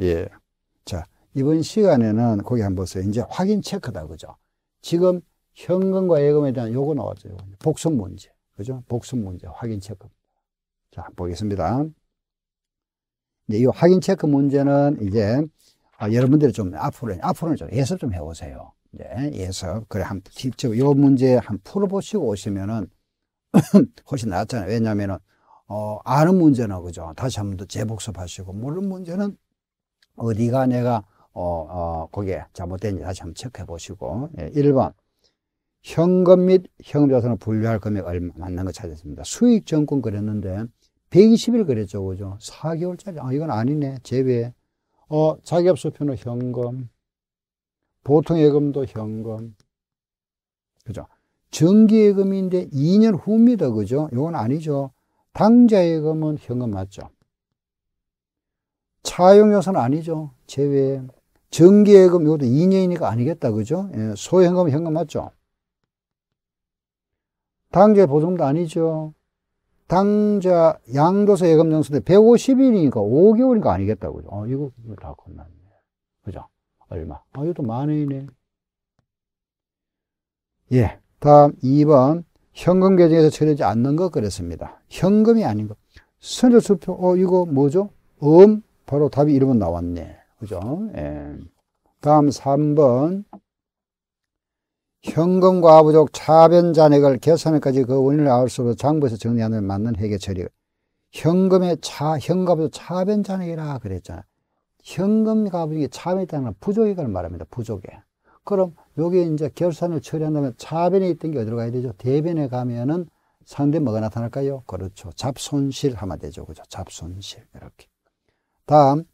예. 자, 이번 시간에는 거기 한번 보세요. 이제 확인 체크다, 그죠? 지금 현금과 예금에 대한 요거 나왔죠. 복습 문제. 그죠? 복습 문제, 확인 체크. 자, 보겠습니다. 네, 이 확인 체크 문제는 이제 아, 여러분들이 좀 앞으로, 앞으로좀 예습 좀해보세요 네, 예습. 그래, 한, 직접 요 문제 한 풀어보시고 오시면은 훨씬 낫잖아요. 왜냐면은, 어, 아는 문제는, 그죠? 다시 한번 더 재복습하시고, 모르는 문제는 어디가 내가 어, 어, 거기에 잘못된지 다시 한번 체크해 보시고 예, 1번 현금 및 현금자산을 분류할 금액 얼마 맞는 거 찾았습니다. 수익증권 그랬는데 120일 그랬죠. 그죠? 4개월짜리 아 이건 아니네. 제외 어 자기업수표는 현금 보통 예금도 현금 그죠? 정기예금인데 2년 후입니다. 그죠? 이건 아니죠. 당좌예금은 현금 맞죠? 차용요소는 아니죠. 제외. 정기예금 이것도 2년이니까 아니겠다. 그죠? 예, 소현금 현금 맞죠? 당좌 보증도 아니죠. 당좌 양도세 예금 영수대 150일이니까 5개월이니까 아니겠다. 그죠? 어, 이거, 이거 다 겁났네. 그죠? 얼마? 아, 이것도 만 원이네. 예. 다음 2번. 현금 계정에서 처리하지 않는 것 그랬습니다. 현금이 아닌 것. 선저 수표, 어, 이거 뭐죠? 음, 바로 답이 1번 나왔네. 그죠? 예. 다음 3번. 현금 과부족 차변 잔액을 계산해까지 그 원인을 알 수 없어 장부에서 정리하는 맞는 회계 처리. 현금의 차, 현금 차변 잔액이라 그랬잖아. 현금 과부족이 차변에 있다는 부족액을 말합니다. 부족액. 그럼 여기 이제 결산을 처리한다면 차변에 있던 게 어디로 가야 되죠? 대변에 가면은 상대 뭐가 나타날까요? 그렇죠. 잡손실 하면 되죠. 그죠? 잡손실. 이렇게. 다음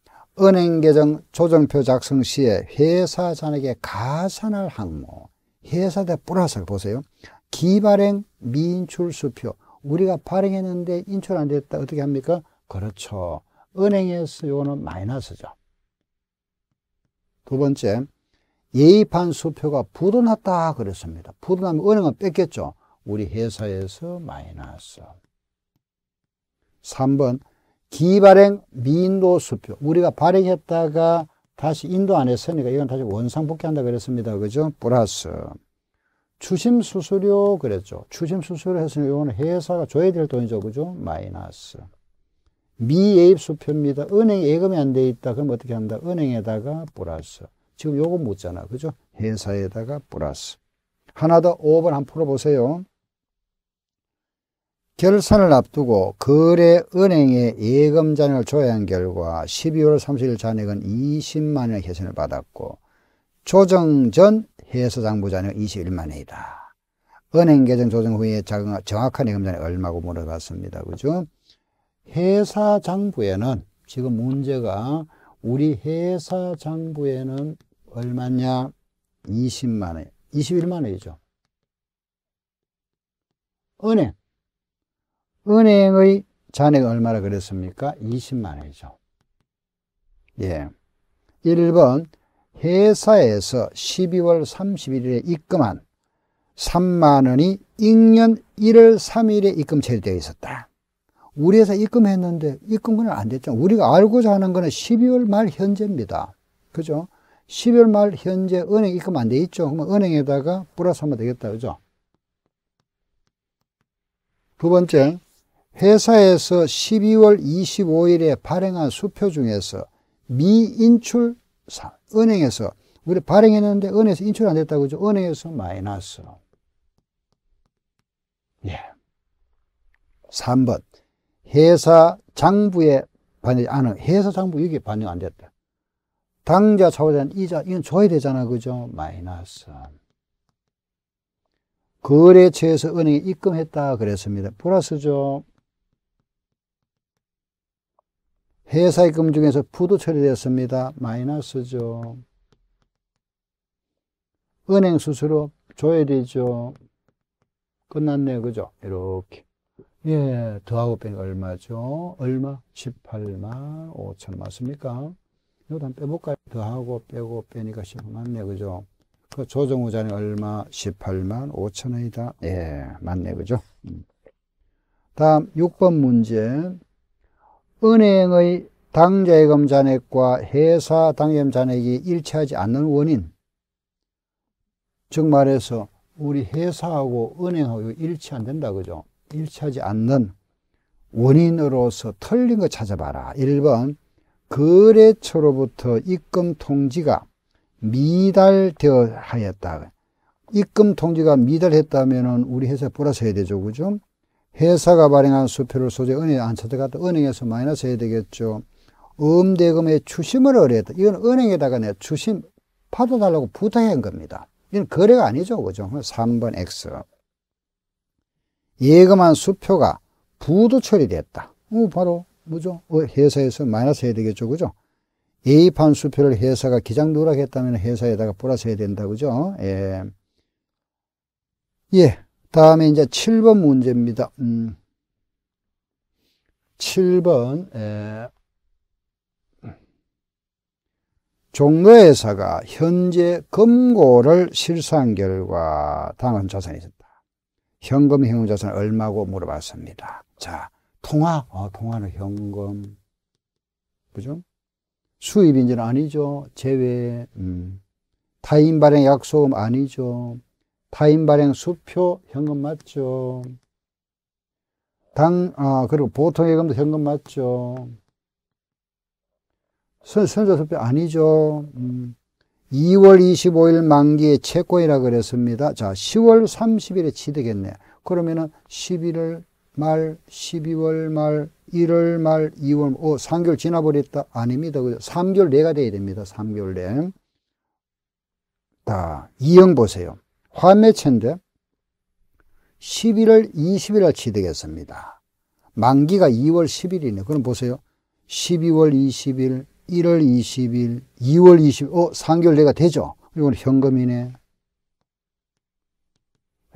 은행계정 조정표 작성 시에 회사 잔액의 가산할 항목 회사 대 플러스를 보세요 기발행 미인출수표 우리가 발행했는데 인출 안 됐다 어떻게 합니까? 그렇죠 은행에서 요거는 마이너스죠 두 번째 예입한 수표가 부도났다 그랬습니다 부도나면 은행은 뺐겠죠 우리 회사에서 마이너스 3번 기발행 민도 수표 우리가 발행했다가 다시 인도 안 했으니까 이건 다시 원상복귀한다 그랬습니다. 그죠? 플러스 추심 수수료 그랬죠. 추심 수수료 했으니 이거는 회사가 줘야 될 돈이죠. 그죠? 마이너스 미예입 수표입니다. 은행 예금이 안 돼 있다. 그럼 어떻게 한다? 은행에다가 플러스 지금 요거 묻잖아. 그죠? 회사에다가 플러스 하나 더 5번 한번 풀어보세요. 결산을 앞두고 거래 은행에 예금 잔액을 조회한 결과 12월 30일 잔액은 20만 원의 개선을 받았고 조정 전 해서장부 잔액 21만 원이다. 은행 계정 조정 후에 정확한 예금 잔액 얼마고 물어봤습니다. 그죠? 회사 장부에는 지금 문제가 우리 회사 장부에는 얼마냐? 20만 원. 21만 원이죠. 은행 은행의 잔액 얼마라 그랬습니까? 20만 원이죠. 예. 1번 회사에서 12월 31일에 입금한 3만 원이 익년 1월 3일에 입금 처리되어 있었다. 우리 회사 입금했는데 입금은 안 됐죠. 우리가 알고자 하는 거는 12월 말 현재입니다. 그죠? 12월 말 현재 은행 입금 안 돼 있죠. 그러면 은행에다가 플러스 하면 되겠다. 그죠? 두 번째, 회사에서 12월 25일에 발행한 수표 중에서 미인출 은행에서 우리 발행했는데 은행에서 인출 안 됐다고 그죠? 은행에서 마이너스. 예. 3번. 회사 장부에 반영 안 아, 회사 장부 여기 반영 안 됐다. 당자 차고자 이자 이건 줘야 되잖아 그죠? 마이너스. 거래처에서 은행에 입금했다 그랬습니다. 플러스죠. 회사익금 중에서 부도 처리되었습니다. 마이너스죠. 은행 수수료 조회되죠 끝났네요. 그죠? 이렇게. 예, 더하고 빼니 얼마죠? 얼마? 18만 5천 맞습니까? 이것한 빼볼까요? 더하고 빼고 빼니까 10만 네 그죠? 그 조정 후자는 얼마? 18만 5천 원이다. 예, 맞네. 그죠? 음. 다음 6번 문제. 은행의 당좌예금 잔액과 회사 당예금 잔액이 일치하지 않는 원인 즉 말해서 우리 회사하고 은행하고 일치 안 된다 그죠 일치하지 않는 원인으로서 틀린 거 찾아봐라 1번 거래처로부터 입금 통지가 미달되어 하였다 입금 통지가 미달했다면 우리 회사 에 불어서야 해 되죠 그죠 회사가 발행한 수표를 소재 은행에 안 찾아갔다 은행에서 마이너스 해야 되겠죠. 음대금의 추심을 의뢰했다. 이건 은행에다가 내 추심 받아달라고 부탁한 겁니다. 이건 거래가 아니죠. 그죠? 3번 X. 예금한 수표가 부도 처리됐다. 어, 바로 뭐죠? 어, 회사에서 마이너스 해야 되겠죠. 그죠? 예입한 수표를 회사가 기장 누락했다면 회사에다가 플러스 해야 된다. 그죠? 예. 예. 다음에 이제 7번 문제입니다. 음. 7번 에, 종로회사가 현재 금고를 실수한 결과 당한 자산이 있었다. 현금 형용 자산 얼마고 물어봤습니다. 자, 통화, 어, 통화는 현금, 그죠? 수입인지는 아니죠. 제외, 음. 타인 발행 약소금 아니죠. 타인 발행 수표 현금 맞죠. 당, 아, 그리고 보통 예금도 현금 맞죠. 선, 선조 수표 아니죠. 음. 2월 25일 만기의 채권이라 그랬습니다. 자, 10월 30일에 취득했네. 그러면은 11월 말, 12월 말, 1월 말, 2월, 어, 3개월 지나버렸다? 아닙니다. 그죠? 3개월 내가 돼야 됩니다. 3개월 내. 자, 이형 보세요. 화매체인데 11월 20일 날 취득했습니다. 만기가 2월 10일이네. 그럼 보세요. 12월 20일, 1월 20일, 2월 20일, 어, 3개월 내가 되죠? 이건 현금이네.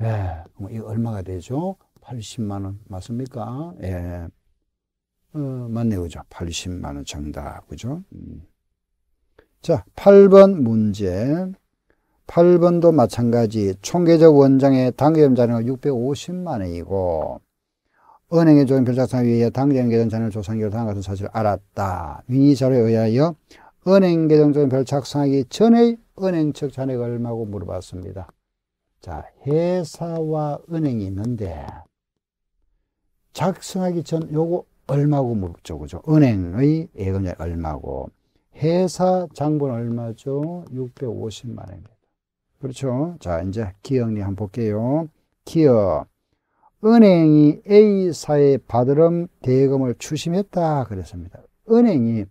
예, 이 얼마가 되죠? 80만원, 맞습니까? 예. 어, 맞네요. 그죠? 80만원 정답. 그죠? 음. 자, 8번 문제. 8번도 마찬가지 총계적 원장의 당계점자는 650만 원이고 은행의 조인 별자상 위에 당계정 계정 잔을 조상기로 당한 것은 사실 알았다. 위자료에 의하여 은행 계정 조인 별착상하기 전에 은행 측 잔액을 얼마고 물어봤습니다. 자, 회사와 은행이 있는데 작성하기 전 요거 얼마고 물었죠. 그죠? 은행의 예금자 얼마고 회사 장본 얼마죠? 650만 원입니다. 그렇죠. 자, 이제 기억리 한번 볼게요. 기업. 은행이 A사의 바드름 대금을 추심했다. 그랬습니다. 은행이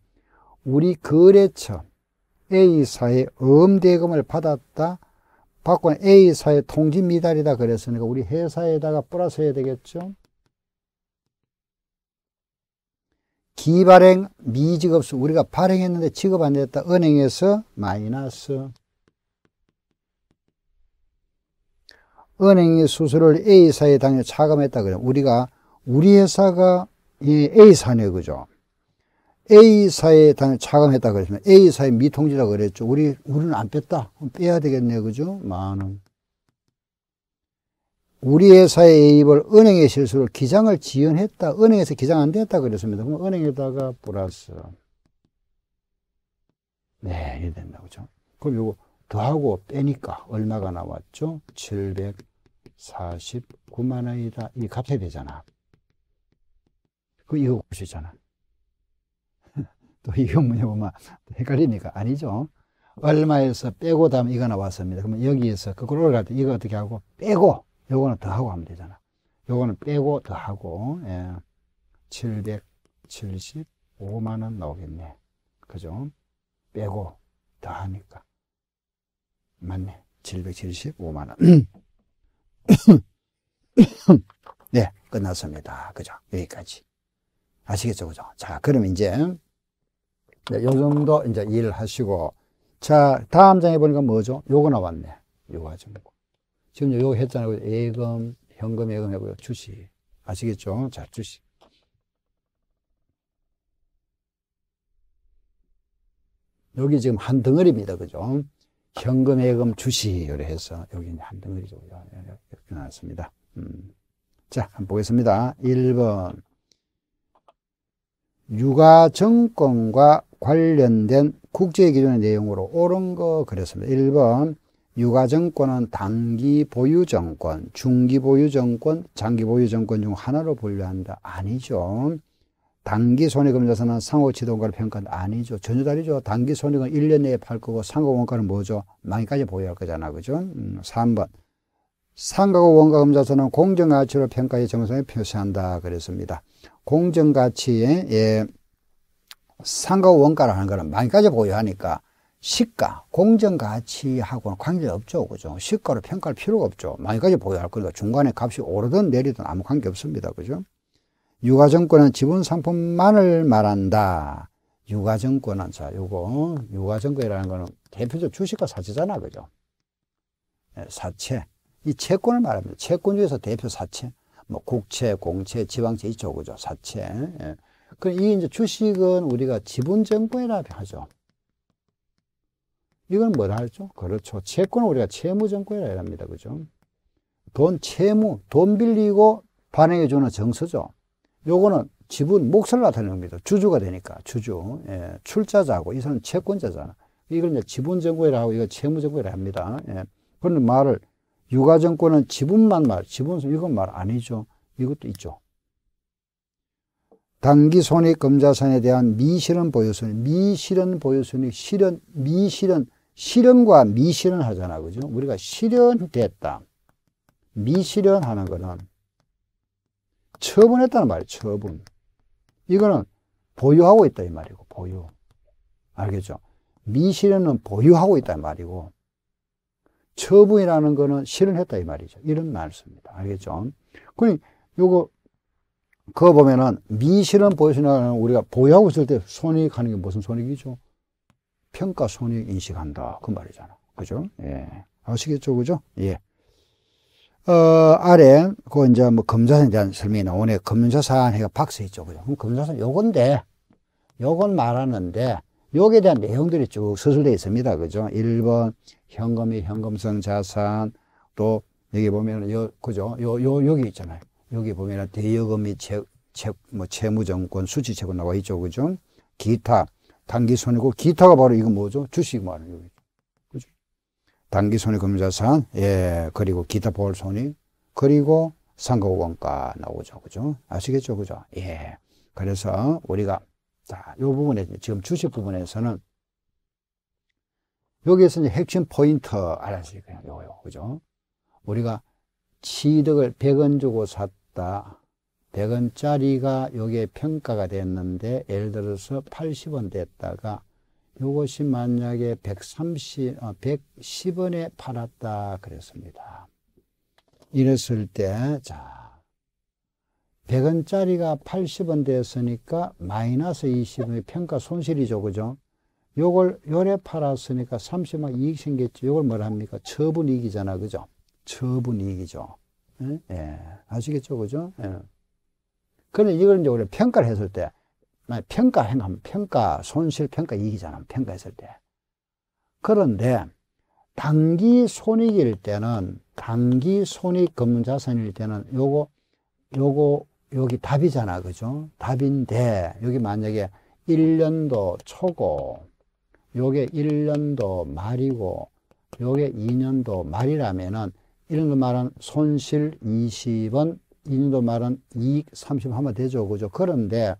우리 거래처 A사의 음대금을 받았다. 받고 A사의 통지 미달이다. 그랬으니까 우리 회사에다가 플러스 해야 되겠죠. 기발행 미지급수 우리가 발행했는데 지급 안 됐다. 은행에서 마이너스 은행이 수수료를 A사에 당해 차감했다 그래. 우리가 우리 회사가 이 a 사네 그죠? A사에 당해 차감했다 그랬면 A사의 미통지라 그랬죠. 우리 우리는 안 뺐다. 빼야 되겠네요. 그죠? 많은 우리 회사의 예입을 은행의 실수로 기장을 지연했다. 은행에서 기장 안 됐다 그랬습니다. 그럼 은행에다가 플러스 네, 이게 된다. 그죠? 그럼 요거 더하고 빼니까 얼마가 나왔죠? 749만 원이다. 이 값이 되잖아. 그 이거 보시잖아. 또 이거 뭐냐 보면 헷갈리니까 아니죠. 얼마에서 빼고 다음 이거 나왔습니다. 그러면 여기에서 그걸 올라갈 때 이거 어떻게 하고 빼고 요거는 더하고 하면 되잖아. 요거는 빼고 더하고 예. 775만 원 나오겠네. 그죠? 빼고 더하니까. 맞네. 775만 원. 네, 끝났습니다. 그죠? 여기까지. 아시겠죠? 그죠? 자, 그럼 이제, 네, 요 정도 이제 일 하시고, 자, 다음 장에 보니까 뭐죠? 요거 나왔네. 요거 하지 말고. 뭐. 지금 요거 했잖아요. 예금, 현금 예금 해고요. 주식. 아시겠죠? 자, 주식. 여기 지금 한 덩어리입니다. 그죠? 현금, 예금, 주식, 요래 해서 여기 한 덩어리 정도 이렇게 나왔습니다. 음. 자, 한번 보겠습니다. 1번. 육아 정권과 관련된 국제기준의 내용으로 옳은 거 그렸습니다. 1번. 육아 정권은 단기 보유 정권, 중기 보유 정권, 장기 보유 정권 중 하나로 분류한다. 아니죠. 단기 손익금 자산은 상호 지동가를 평가는 아니죠. 전혀 다르죠. 단기 손익은 1년 내에 팔 거고 상고 원가는 뭐죠? 만이까지 보유할 거잖아. 그죠? 음, 3번. 상가와 원가금 자산은 공정가치로 평가의 정상에 표시한다. 그랬습니다. 공정가치에, 예, 상가와 원가를 하는 거는 만이까지 보유하니까 시가, 공정가치하고는 관계없죠. 그죠? 시가로 평가할 필요가 없죠. 만이까지 보유할 거니까 중간에 값이 오르든 내리든 아무 관계 없습니다. 그죠? 유가증권은 지분 상품만을 말한다. 유가증권은 자, 요거 어? 유가증권이라는 거는 대표적 주식과 사채잖아, 그죠? 예, 사채. 이 채권을 말합니다. 채권 중에서 대표 사채, 뭐 국채, 공채, 지방채 있죠, 그죠? 사채. 예. 그럼 이 이제 주식은 우리가 지분증권이라 하죠. 이건 뭐라 하죠? 그렇죠. 채권은 우리가 채무증권이라 합니다, 그죠? 돈 채무, 돈 빌리고 반응해주는 정서죠. 요거는 지분 몫을 나타내는 겁니다. 주주가 되니까 주주 예, 출자자고 이 사람 채권자잖아. 이걸 이제 지분정보라고 이거 채무정보라 합니다. 예. 그런데 말을 유가증권은 지분만 말, 지분 이건 말 아니죠. 이것도 있죠. 단기 손익 검자산에 대한 미실현 보유손 미실현 보유손익, 실현, 미실현, 실현과 미실현 하잖아, 그죠? 우리가 실현됐다. 미실현하는 거는 처분했다는 말이에요. 처분. 이거는 보유하고 있다 이 말이고 보유. 알겠죠? 미실현은 보유하고 있다 이 말이고 처분이라는 거는 실현했다 이 말이죠. 이런 말씀입니다. 알겠죠? 그니 요거 그거 보면은 미실현 보유신화는 우리가 보유하고 있을 때 손익하는 게 무슨 손익이죠? 평가 손익 인식한다 그 말이잖아. 그죠? 예. 아시겠죠? 그죠? 예. 어, 아래, 그, 이제, 뭐, 검사선에 대한 설명이 나오네. 검사사안 해가 박스 있죠. 그죠? 그럼 검사산 요건데, 요건 말하는데, 요에 대한 내용들이 쭉 서술되어 있습니다. 그죠? 1번, 현금이 현금성 자산, 또, 여기 보면은, 요, 그죠? 요, 요, 여기 있잖아요. 여기 보면은, 대여금 이 채, 채, 뭐, 채무정권, 수지채권 나와 있죠. 그죠? 기타, 단기 손해고, 기타가 바로 이거 뭐죠? 주식 말하는 거 단기 손익 금자산, 예, 그리고 기타 보월 손익, 그리고 상각 원가 나오죠. 그죠? 아시겠죠? 그죠? 예. 그래서 우리가 자, 요 부분에 지금 주식 부분에서는 여기에서 이제 핵심 포인트 알아주세요. 그냥 요요. 그죠? 우리가 취득을 100원 주고 샀다. 100원짜리가 여기에 평가가 됐는데 예를 들어서 80원 됐다가 이것이 만약에 130, 110원에 어, 팔았다 그랬습니다. 이랬을 때, 자, 100원짜리가 80원 됐으니까 마이너스 2 0원 평가 손실이죠. 그죠? 요걸 요래 팔았으니까 30만 이익 생겼지. 요걸 뭐라 합니까? 처분 이익이잖아. 그죠? 처분 이익이죠. 예. 예. 아시겠죠? 그죠? 예. 그런데 그러니까 이걸 이제 우리 평가를 했을 때 평가 행하 평가, 손실 평가 이익이잖아. 평가했을 때. 그런데 단기 손익일 때는 단기 손익 금융 자산일 때는 요거 요거 여기 답이잖아. 그죠? 답인데 여기 만약에 1년도 초고 요게 1년도 말이고 요게 2년도 말이라면은 이런 거 말은 손실 20원, 2년도 말은 이익 30 하면 되죠. 그죠? 그런데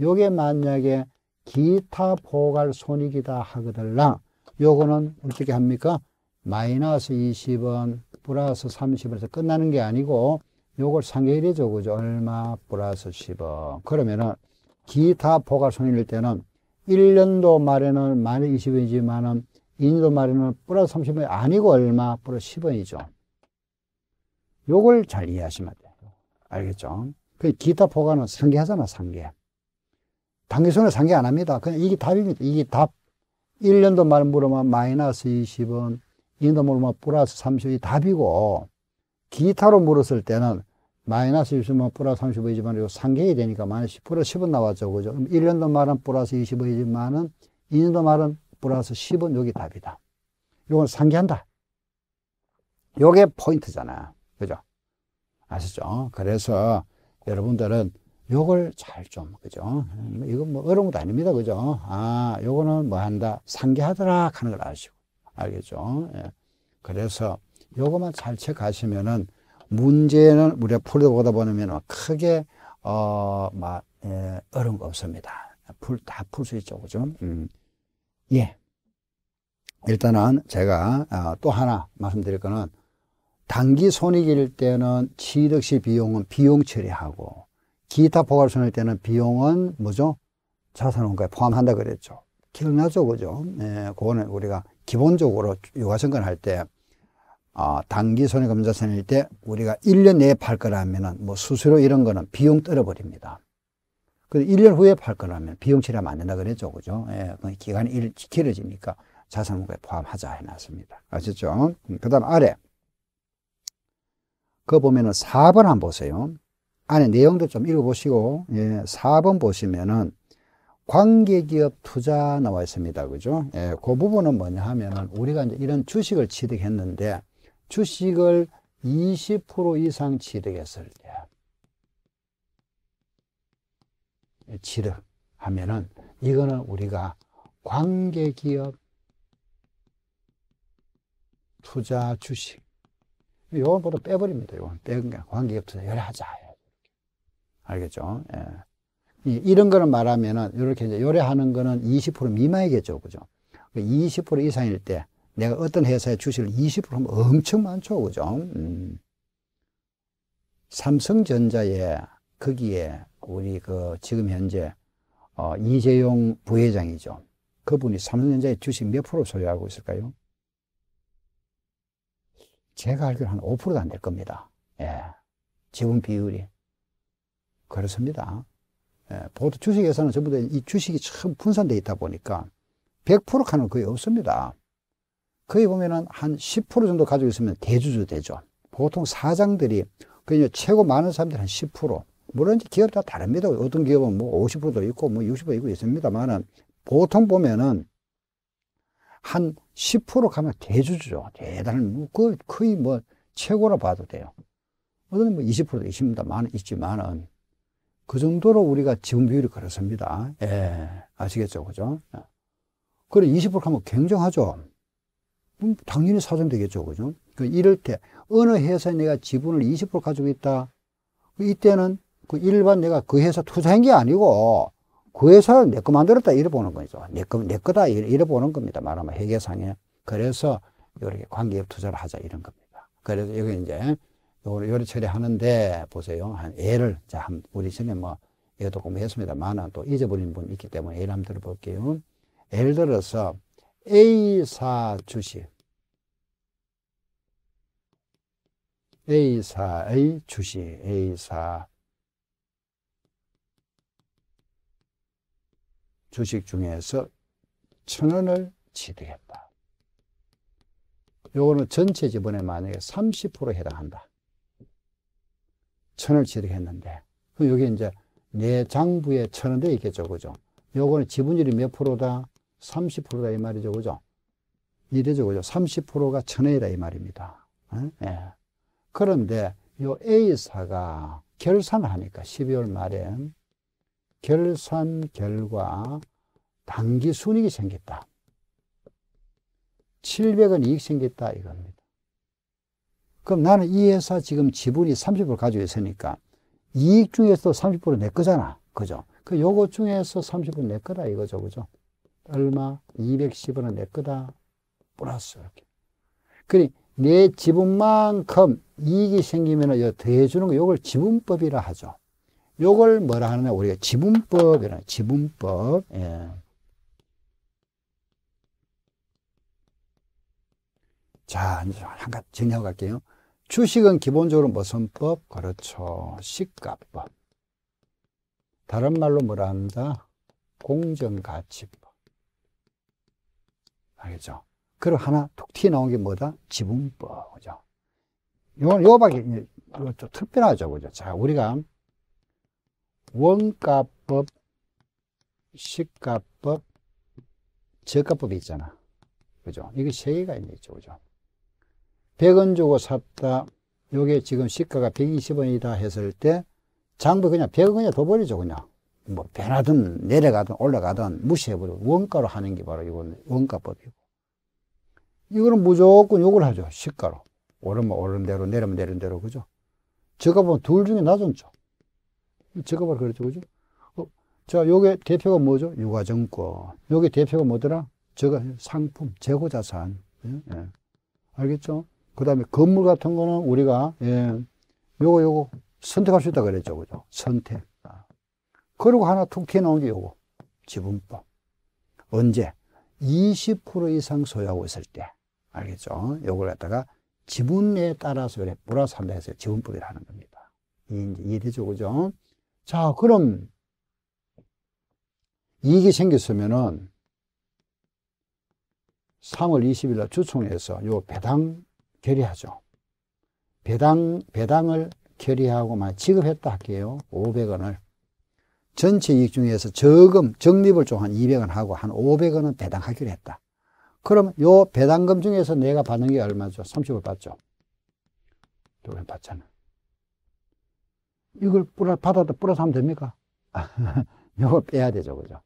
요게 만약에 기타 포괄 손익이다 하거들라 요거는 어떻게 합니까? 마이너스 20원 플러스 30원에서 끝나는 게 아니고 요걸 상계일이죠 그죠? 얼마 플러스 10원 그러면은 기타 포괄 손익일 때는 1년도 말에는 마이너스 20원이지만은 2년도 말에는 플러스 30원이 아니고 얼마 플러스 10원이죠 요걸 잘 이해하시면 돼요 알겠죠? 그 기타 포괄은 상계하잖아 상계 단기손에 상계 안 합니다. 그냥 이게 답입니다. 이게 답. 1년도 말 물으면 마이너스 20원, 2년도 물으면 플러스 30이 답이고, 기타로 물었을 때는 마이너스 20원 플러스 35이지만 상계이 되니까 마이너스 10% 10원 나왔죠. 그죠? 그럼 1년도 말은 플러스 20원이지만은 2년도 말은 플러스 10원 여기 답이다. 요건 상계한다. 요게 포인트잖아. 그죠? 아시죠? 그래서 여러분들은 요걸 잘 좀, 그죠? 음, 이건 뭐 어려운 것도 아닙니다, 그죠? 아, 요거는 뭐 한다? 상기하더라 하는 걸 아시고. 알겠죠? 예. 그래서 요거만 잘 체크하시면은 문제는 우리가 풀어보다 보면 크게, 어, 막, 예, 어려운 거 없습니다. 풀, 다 풀 수 있죠, 그죠? 음. 예. 일단은 제가 어, 또 하나 말씀드릴 거는 단기 손익일 때는 취득시 비용은 비용 처리하고 기타 포괄손일 때는 비용은 뭐죠? 자산원가에 포함한다 그랬죠. 기억나죠? 그죠? 예, 그거는 우리가 기본적으로 유가증권 할때 어, 단기 손해금자산일 때 우리가 1년 내에 팔 거라면 뭐 수수료 이런 거는 비용 떨어버립니다. 그 1년 후에 팔 거라면 비용 처리하면 안 된다 그랬죠. 그죠? 예, 그 기간이 일, 길어지니까 자산원가에 포함하자 해놨습니다. 아셨죠? 음, 그 다음 아래. 그거 보면은 4번 한번 보세요. 안에 내용도 좀 읽어보시고 예, 4번 보시면은 관계기업 투자 나와 있습니다. 그죠? 예, 그 부분은 뭐냐 하면은 우리가 이제 이런 주식을 취득했는데 주식을 20% 이상 취득했을 때 취득하면은 이거는 우리가 관계기업 투자 주식 요거보다 빼버립니다. 요건 빼 그러니까 관계기업 투자 열하자. 알겠죠? 예. 이런 거를 말하면은 이렇게 이제 요래하는 거는 20% 미만이겠죠, 그죠? 20% 그 이상일 때 내가 어떤 회사에 주식을 20% 하면 엄청 많죠, 그죠? 음. 삼성전자에 거기에 우리 그 지금 현재 어, 이재용 부회장이죠. 그분이 삼성전자의 주식 몇 프로 소유하고 있을까요? 제가 알기로 한 5%도 안 될 겁니다. 예. 지분 비율이. 그렇습니다. 예, 보통 주식에서는 전부 다 이 주식이 참 분산되어 있다 보니까 100% 가능 거의 없습니다. 거의 보면은 한 10% 정도 가지고 있으면 대주주 되죠. 보통 사장들이 그냥 최고 많은 사람들이 한 10%. 물론 이제 기업다 다릅니다. 어떤 기업은 뭐 50%도 있고 뭐 60%도 있고 있습니다만은 보통 보면은 한 10% 가면 대주주죠. 대단한, 그 거의 뭐 최고라 봐도 돼요. 어떤 뭐 20%도 있습니다만, 있지만은. 그 정도로 우리가 지분 비율이 그렇습니다. 예. 아시겠죠? 그죠? 예. 그래, 20% 하면 굉장하죠? 음, 당연히 사정되겠죠. 그죠? 그 이럴 때, 어느 회사에 내가 지분을 20% 가지고 있다? 그 이때는 그 일반 내가 그 회사 투자한 게 아니고, 그 회사를 내거 만들었다 이래보는 거죠. 내 거, 내 거다 이래보는 겁니다. 말하면 회계상에. 그래서 이렇게 관계 투자를 하자 이런 겁니다. 그래서 여기 이제 요걸 요리 처리하는데 보세요. 한 애를 자 우리 전에 뭐 애도 공부했습니다만은 또 잊어버린 분 있기 때문에 예를 한번 들어볼게요. 예를 들어서 A사 주식 A사의 주식 A사 주식 중에서 천 원을 취득했다. 요거는 전체 지분의 만약에 30% 해당한다. 천을 지르게했는데 그럼 여기 이제 내장부에 네 천인데 있겠죠. 그죠? 요거는 지분율이 몇 프로다? 30%다 이 말이죠. 그죠? 이래죠. 그죠? 30%가 천회이다 이 말입니다. 예. 그런데 요 A사가 결산을 하니까 12월 말에 결산 결과 단기 순익이 생겼다. 700원 이익 생겼다 이겁니다. 그럼 나는 이 회사 지금 지분이 30% 가지고 있으니까 이익 중에서 30%내 거잖아. 그죠? 그 요거 중에서 30%내 거다 이거죠. 그죠? 얼마? 210원은 내 거다. 플러스 이렇게. 그니 내 지분만큼 이익이 생기면 더해주는 거 요걸 지분법이라 하죠. 요걸 뭐라 하느냐 우리가 지분법이라 지분법. 예. 자, 이제 한가 정리하고 갈게요. 주식은 기본적으로 무슨 법? 그렇죠. 시가법. 다른 말로 뭐라 한다? 공정가치법. 알겠죠? 그리고 하나 툭 튀어나온 게 뭐다? 지분법. 그죠? 요건 요밖에 요거 좀 특별하죠. 그죠? 자, 우리가 원가법, 시가법, 저가법이 있잖아. 그죠? 이게 세 개가 있죠 그죠? 100원 주고 샀다. 요게 지금 시가가 120원이다 했을 때 장부 그냥 100원에 둬버리죠 그냥 뭐 변하든 내려가든 올라가든 무시해버리고 원가로 하는 게 바로 이건 원가법이고 이거는 무조건 욕을 하죠 시가로 오르면 오른 대로 내리면 내린 대로 그죠 제가 보면 둘 중에 낮은 쪽 제가 봐라 그랬죠 그죠 어, 자 요게 대표가 뭐죠 유가증권 요게 대표가 뭐더라 저가 상품 재고자산 예? 예. 알겠죠 그 다음에 건물 같은 거는 우리가, 예, 요거, 요거 선택할 수 있다 그랬죠. 그죠? 선택. 그리고 하나 툭 튀어나온 게 요거. 지분법. 언제? 20% 이상 소유하고 있을 때. 알겠죠? 요걸 갖다가 지분에 따라서 이렇게 플러 한다 해서 지분법이라 는 겁니다. 이해되죠? 그죠? 자, 그럼 이익이 생겼으면은 3월 20일 날 주총에서 요 배당 결의하죠. 배당, 배당을 결의하고 만 지급했다 할게요. 500원을. 전체 이익 중에서 저금, 적립을 좀 한 200원 하고 한 500원은 배당하기로 했다. 그럼 요 배당금 중에서 내가 받는 게 얼마죠? 30을 받죠. 돈을 받잖아. 이걸 받아도 플러스 하면 됩니까? 요걸 빼야 되죠. 그죠?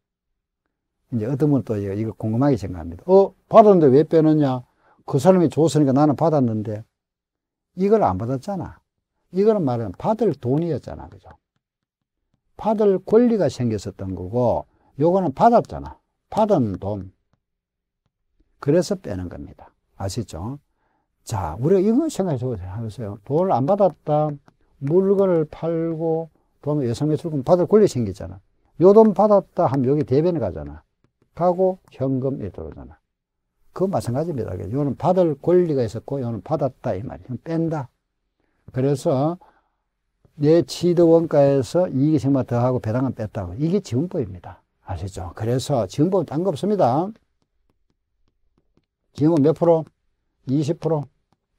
이제 어떤 분또 이걸 궁금하게 생각합니다. 어, 받았는데 왜 빼느냐? 그 사람이 줬으니까 나는 받았는데 이걸 안 받았잖아. 이거는 말하면 받을 돈이었잖아. 그죠? 받을 권리가 생겼었던 거고 요거는 받았잖아. 받은 돈. 그래서 빼는 겁니다. 아시죠? 자, 우리가 이거 생각해 보세요. 돈을 안 받았다. 물건을 팔고 그러면 예상매출금 받을 권리 생겼잖아요 돈 받았다 하면 여기 대변에 가잖아. 가고 현금에 들어오잖아. 그 마찬가지입니다. 이거는 그러니까 받을 권리가 있었고 이거는 받았다 이 말이에요. 뺀다. 그래서 내 취득 원가에서 이익의생만 더하고 배당은 뺐다고. 이게 지원법입니다. 아시죠? 그래서 지원법은 딴거 없습니다. 지원은 몇 프로? 20%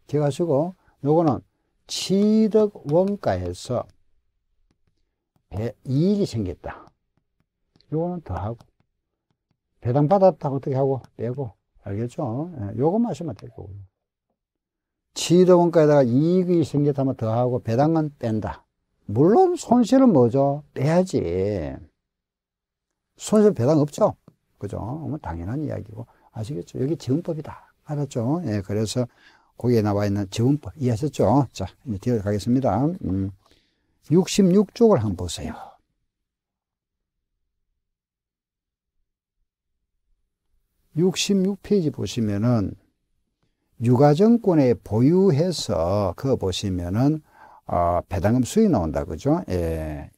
기억하시고 요거는 취득 원가에서 이익이 생겼다. 요거는 더하고 배당 받았다 어떻게 하고 빼고 알겠죠? 예, 요것만 하시면 될 거고요. 지도원가에다가 이익이 생겼다면 더하고 배당은 뺀다. 물론 손실은 뭐죠? 빼야지. 손실 배당 없죠? 그죠? 뭐 당연한 이야기고. 아시겠죠? 여기 지원법이다. 알았죠? 예, 그래서 거기에 나와 있는 지원법 이해하셨죠? 자, 이제 들어가겠습니다. 음, 66쪽을 한번 보세요. 66페이지 보시면은 유가정권에 보유해서 그거 보시면은 어, 배당금 수익 나온다 그죠? 예.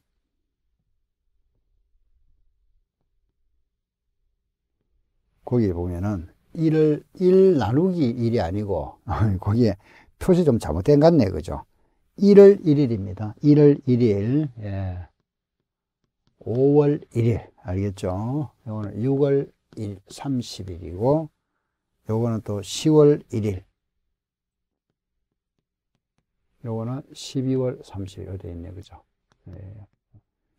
거기 보면은 1을 1 나누기 1이 아니고 거기에 표시 좀 잘못된 것 같네 그죠? 1월 1일입니다. 1월 1일. 예. 5월 1일. 알겠죠? 오늘 6월 1, 30일이고 요거는 또 10월 1일 요거는 12월 30일 되어 있네 그죠 예.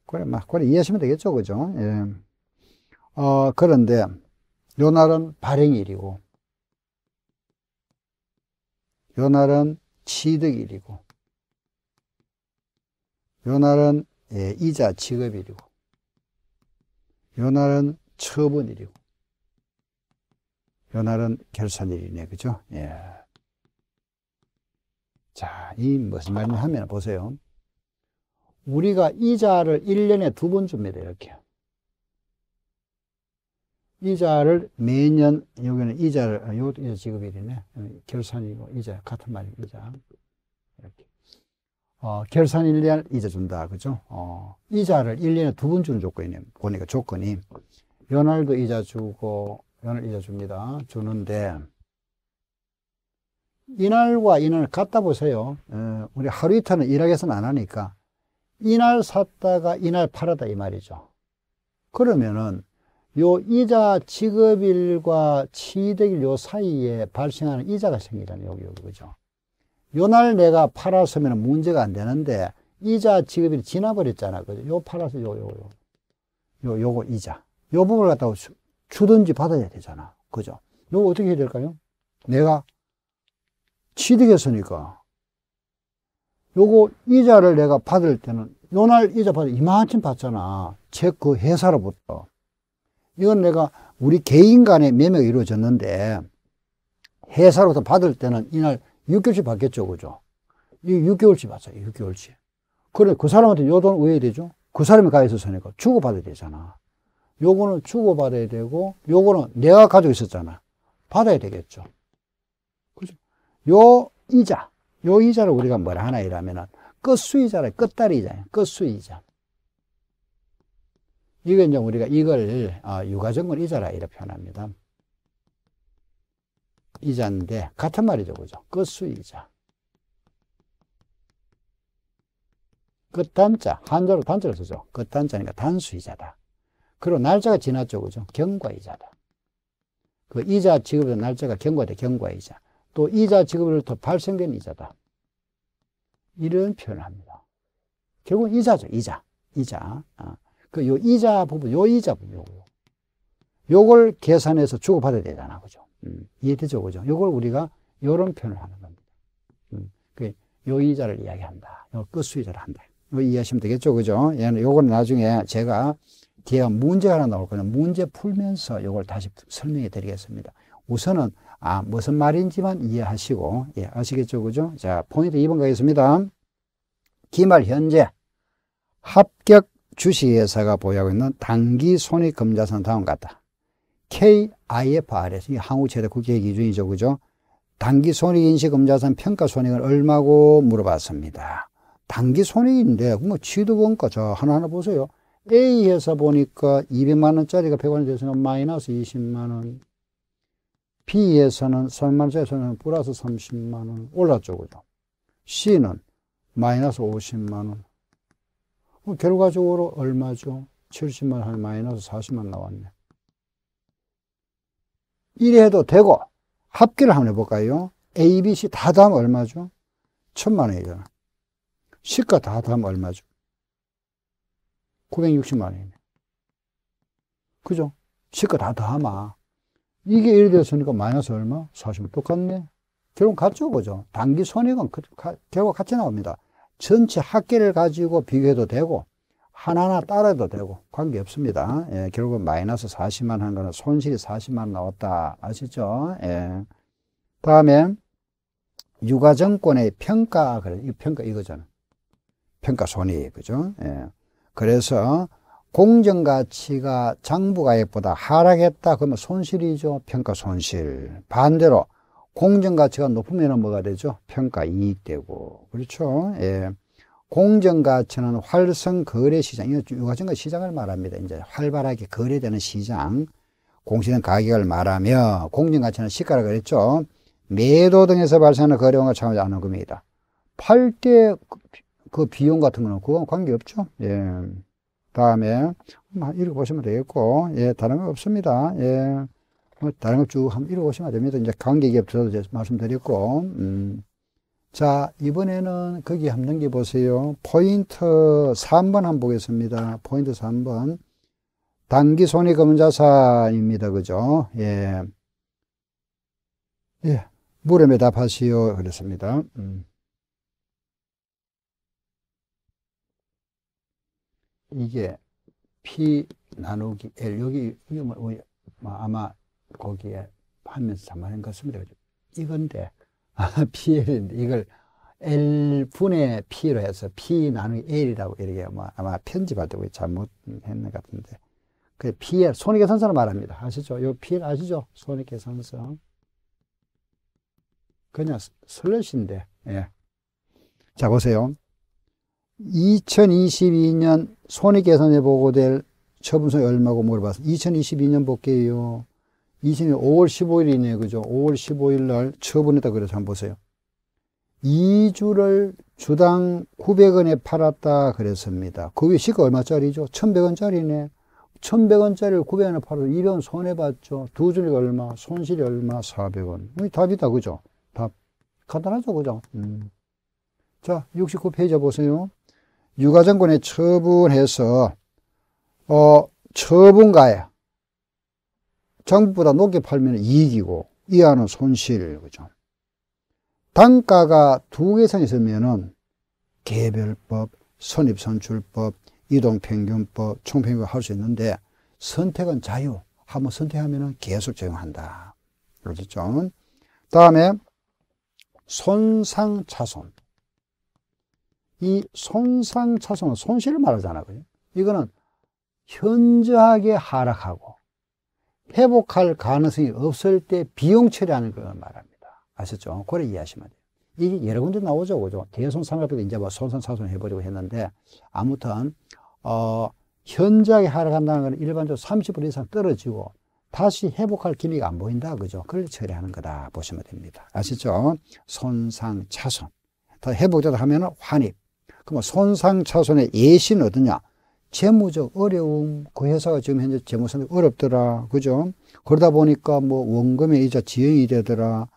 그래 막 그래 이해하시면 되겠죠 그죠 예. 어, 그런데 요 날은 발행일이고 요 날은 취득일이고 요 날은 예, 이자 지급일이고 요 날은 처분일이고 날은 결산일이네, 그죠? 예. 자, 이 무슨 말이냐 하면 보세요. 우리가 이자를 1년에 두 번 줍니다, 이렇게. 이자를 매년, 여기는 이자를, 이것도 아, 이자 지급일이네. 결산이고, 이자, 같은 말이고, 이자. 이렇게. 어, 결산 1년 이자 준다, 그죠? 어, 이자를 1년에 두 번 주는 조건이네, 보니까 조건이. 연말도 이자 주고, 변을 이어줍니다. 주는데 이날과 이날 갖다 보세요. 어, 우리 하루 이틀은 일하겠서는안 하니까 이 날 샀다가 이 날 팔았다 이 말이죠. 그러면은 요 이자 지급일과 취득일 요 사이에 발생하는 이자가 생기잖아요. 여기 여기 그죠. 요 날 내가 팔았으면 문제가 안 되는데 이자 지급일이 지나버렸잖아. 그죠. 요 팔아서 요 요요요 요거 이자. 요 부분을 갖다 주든지 받아야 되잖아. 그죠? 너 어떻게 해야 될까요? 내가 취득했으니까 요거 이자를 내가 받을 때는 요날 이자 받을 이만큼 받잖아. 책그 회사로부터. 이건 내가 우리 개인 간의 매매가 이루어졌는데 회사로부터 받을 때는 이날 6개월씩 받겠죠. 그죠? 이 6개월씩 받죠. 6개월씩. 그래 그 사람한테 요돈왜 되죠? 그 사람이 가해서 손해가 주고받아야 되잖아. 요거는 주고받아야 되고 요거는 내가 가지고 있었잖아. 받아야 되겠죠. 그죠? 요 이자, 요 이자를 우리가 뭐 하나 이라면 끝수이자래, 끝다리이자, 끝수이자. 이게 이제 우리가 이걸 아, 유가증권 이자라 이렇게 표현합니다. 이자인데 같은 말이죠, 그죠? 끝수이자. 끝단자, 한자로 단자를 쓰죠. 끝단자니까 단수이자다. 그리고 날짜가 지났죠. 그죠? 경과이자다. 그 이자 지급의 날짜가 경과돼. 경과이자. 또 이자 지급을 더 발생된 이자다. 이런 표현을 합니다. 결국은 이자죠. 이자. 이자. 아. 그요 이자 부분, 요 이자 부분, 요거. 요걸 계산해서 주고받아야 되잖아. 그죠? 음. 이해되죠? 그죠? 요걸 우리가 요런 표현을 하는 겁니다. 음. 그요 이자를 이야기한다. 요 끝수이자를 한다. 이해하시면 되겠죠? 그죠? 얘는 요거 나중에 제가 뒤에 문제가 하나 나올 거냐. 문제 풀면서 이걸 다시 설명해 드리겠습니다. 우선은, 아, 무슨 말인지만 이해하시고, 예, 아시겠죠? 그죠? 자, 포인트 2번 가겠습니다. 기말 현재 합격 주식회사가 보유하고 있는 단기 손익금자산 다음 같다. KIFRS, 이한 최대 국제 기준이죠. 그죠? 단기 손익인식금자산 평가 손익은 얼마고 물어봤습니다. 단기 손익인데, 뭐, 취득원가, 저 하나하나 보세요. A 에서 보니까 200만 원짜리가 100원 돼서는 마이너스 20만 원, B 에서는 3만 원짜리에서는 플러스 30만 원 올랐죠, 그죠? C는 마이너스 50만 원. 어, 결과적으로 얼마죠? 70만 원, 마이너스 40만 나왔네. 이래 해도 되고 합계를 한번 해볼까요? A, B, C 다담 얼마죠? 천만 원이잖아. 시가 다담 얼마죠? 960만 원이네. 그죠? 시가 다 더하마. 이게 예를 들어서니까 그러니까 마이너스 얼마? 40. 똑같네. 결국 같죠, 그죠? 단기 손익은 그, 가, 결국 같이 나옵니다. 전체 학계를 가지고 비교해도 되고, 하나하나 따라도 되고, 관계 없습니다. 예, 결국은 마이너스 40만 한 거는 손실이 40만 나왔다. 아시죠? 예. 다음에, 육아정권의 평가, 그래. 이 평가 이거잖아. 평가 손익, 그죠? 예. 그래서 공정가치가 장부가액보다 하락했다 그러면 손실이죠 평가 손실 반대로 공정가치가 높으면 뭐가 되죠 평가 이익 되고 그렇죠 예. 공정가치는 활성 거래시장 이거 유가증 시장을 말합니다 이제 활발하게 거래되는 시장 공시된 가격을 말하며 공정가치는 시가라 그랬죠 매도 등에서 발생하는 거래원과 참여하지 않은 금액이다 팔때 그 비용 같은 거는 그건 관계없죠. 예. 다음에 읽어보시면 되겠고, 예, 다른 거 없습니다. 예. 뭐 다른 거쭉 한번 읽어보시면 됩니다. 이제 관계기업 저도 말씀드렸고, 음. 자, 이번에는 거기 한번 넘겨보세요. 포인트 3번 한번 보겠습니다. 포인트 3번. 단기 손익금자산입니다. 그죠? 예. 예. 물음에 답하시오. 그랬습니다. 음. 이게 P 나누기 L 여기, 여기 뭐, 뭐, 뭐, 아마 거기에 하면서 잠만한것 같습니다. 이건데 PL인데 아, 이걸 L분의 P로 해서 P 나누기 L이라고 이렇게 뭐 아마 편집할 때 잘못했는 것 같은데 그 PL 손익계산서를 말합니다. 아시죠? 요 PL 아시죠? 손익계산서 그냥 슬래시인데 예. 자 보세요. 2022년 손익 계산에 보고될 처분서 얼마고 물어봤어 2022년 볼게요. 20년 5월 15일이네요. 그죠? 5월 15일 날 처분했다 그래서 한번 보세요. 2주를 주당 900원에 팔았다 그랬습니다. 그게 시가 얼마짜리죠? 1100원짜리네. 1100원짜리를 900원에 팔아서 2 0 손해봤죠. 두주니 얼마? 손실이 얼마? 400원. 답이다. 그죠? 답. 간단하죠. 그죠? 음. 자, 69페이지 보세요. 유가정권에 처분해서 어, 처분가야 장부보다 높게 팔면 이익이고 이하는 손실 그죠. 단가가 두 개 이상 있으면은 개별법, 선입선출법, 이동평균법, 총평균 할수 있는데 선택은 자유. 한번 선택하면은 계속 적용한다. 그렇죠 다음에 손상차손. 이 손상차손은 손실을 말하잖아요. 이거는 현저하게 하락하고 회복할 가능성이 없을 때 비용 처리하는 걸 말합니다. 아셨죠? 그래 이해하시면 돼요. 이게 여러 군데 나오죠. 그죠? 대손상각도 이제 뭐 손상차손 해버리고 했는데 아무튼 어, 현저하게 하락한다는 건 일반적으로 30% 이상 떨어지고 다시 회복할 기미가 안 보인다. 그죠? 그걸 처리하는 거다 보시면 됩니다. 아시죠? 손상차손. 더 회복되다 하면 환입. 그러면 손상차손의 예시는 어떠냐? 재무적 어려움. 그 회사가 지금 현재 재무상 어렵더라. 그죠? 그러다 보니까 뭐 원금의 이자 지연이 되더라.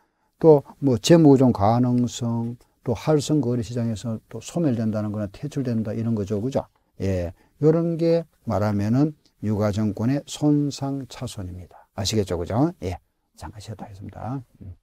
또 뭐 재무구조 가능성, 또활성 거래 시장에서 또 소멸된다는 거나 퇴출된다 이런 거죠. 그죠? 예. 요런 게 말하면은 유가정권의 손상차손입니다. 아시겠죠? 그죠? 예. 잠깐 쉬었다 하겠습니다. 음.